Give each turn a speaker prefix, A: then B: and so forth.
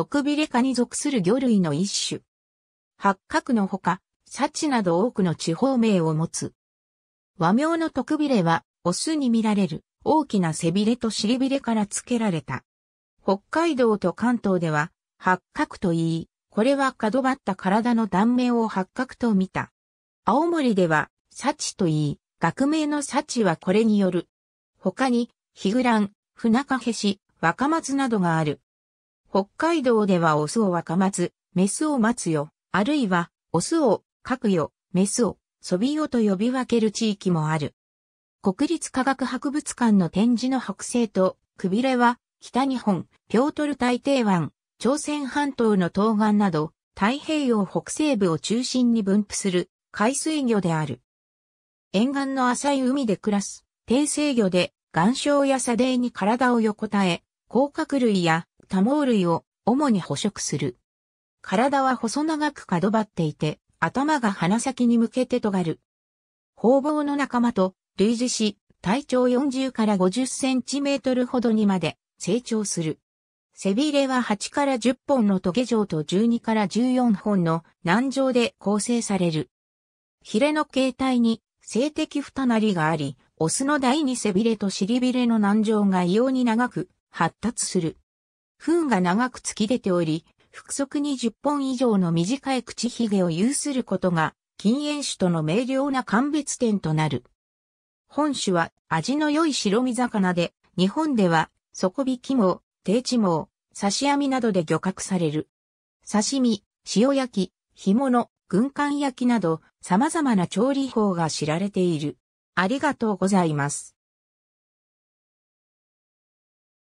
A: 特ビレ科に属する魚類の一種。八角のほか、サチなど多くの地方名を持つ。和名の特ビレは、オスに見られる大きな背びれと尻びれから付けられた。北海道と関東では、八角と言い、これは角張った体の断面を八角と見た。青森では、サチと言い、学名のサチはこれによる。他に、ヒグラン、船かへし、若松などがある。北海道ではオスを若松、メスを待つよ、あるいは、オスを、書くよ、メスを、ソビよと呼び分ける地域もある。国立科学博物館の展示の剥製と、くびれは、北日本、ピョートル大帝湾、朝鮮半島の東岸など、太平洋北西部を中心に分布する海水魚である。沿岸の浅い海で暮らす、低生魚で、岩礁や砂泥に体を横たえ、甲殻類や多毛類を主に捕食する。体は細長く角張っていて、頭が鼻先に向けて尖る。方々の仲間と類似し、体長40から50センチメートルほどにまで成長する。背びれは8から10本のトゲ状と12から14本の軟状で構成される。ヒレの形態に性的二なりがあり、オスの第二背びれと尻びれの軟状が異様に長く発達する。糞が長く突き出ており、腹側に10本以上の短い口ひげを有することが、禁煙種との明瞭な鑑別点となる。本種は味の良い白身魚で、日本では底引き網、低地網、刺し網などで漁獲される。刺身、塩焼き、干物、軍艦焼きなど様々な調理法が知られている。ありがとうございます。